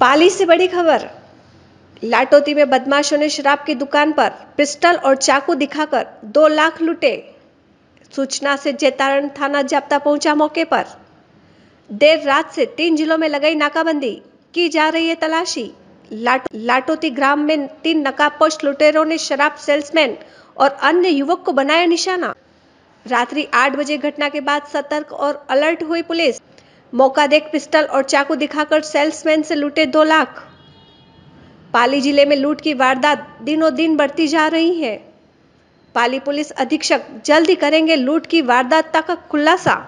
पाली से बड़ी खबर लाटोती में बदमाशों ने शराब की दुकान पर पिस्टल और चाकू दिखाकर दो लाख लूटे सूचना से जैतारण थाना जाप्ता पहुंचा मौके पर देर रात से तीन जिलों में लगाई नाकाबंदी की जा रही है तलाशी लाट, लाटोती ग्राम में तीन नकाबपोश लुटेरों ने शराब सेल्समैन और अन्य युवक को बनाया निशाना रात्रि आठ बजे घटना के बाद सतर्क और अलर्ट हुई पुलिस मौका देख पिस्टल और चाकू दिखाकर सेल्समैन से लूटे दो लाख पाली जिले में लूट की वारदात दिनों दिन बढ़ती जा रही है पाली पुलिस अधीक्षक जल्द ही करेंगे लूट की वारदात तक खुलासा